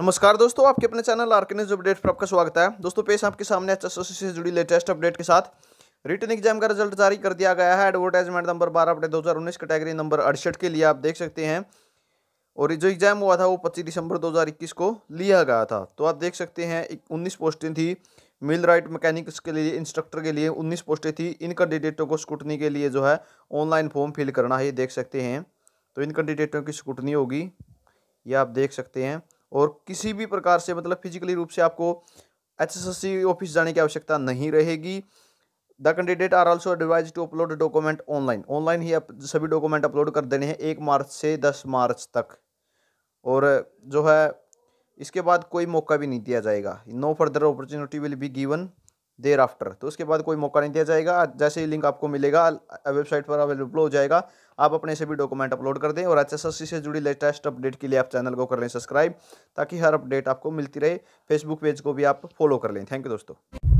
नमस्कार दोस्तों आपके अपने चैनल न्यूज अपडेट पर आपका स्वागत है दोस्तों पेश आपके सामने एच से जुड़ी लेटेस्ट अपडेट के साथ रिटर्न एग्जाम का रिजल्ट जारी कर दिया गया है एडवर्टाइजमेंट नंबर बारह अपडेट दो कैटेगरी नंबर अड़सठ के लिए आप देख सकते हैं और जो एग्ज़ाम हुआ था वो पच्चीस दिसंबर दो को लिया गया था तो आप देख सकते हैं उन्नीस पोस्टें थी मिल राइट मैकेनिक्स के लिए इंस्ट्रक्टर के लिए उन्नीस पोस्टें थी इन कैंडिडेटों को स्कूटनी के लिए जो है ऑनलाइन फॉर्म फिल करना है ये देख सकते हैं तो इन कैंडिडेटों की स्कूटनी होगी ये आप देख सकते हैं और किसी भी प्रकार से मतलब फिजिकली रूप से आपको एच ऑफिस जाने की आवश्यकता नहीं रहेगी the candidate are also advise to upload document online online ही आप सभी डॉक्यूमेंट अपलोड कर देने हैं एक मार्च से दस मार्च तक और जो है इसके बाद कोई मौका भी नहीं दिया जाएगा no further opportunity will be given thereafter तो उसके बाद कोई मौका नहीं दिया जाएगा जैसे ही लिंक आपको मिलेगा वेबसाइट पर अवेलेबल हो जाएगा आप अपने सभी डॉक्यूमेंट अपलोड कर दें और एच से जुड़ी लेटेस्ट अपडेट के लिए आप चैनल को कर लें सब्सक्राइब ताकि हर अपडेट आपको मिलती रहे फेसबुक पेज को भी आप फॉलो कर लें थैंक यू दोस्तों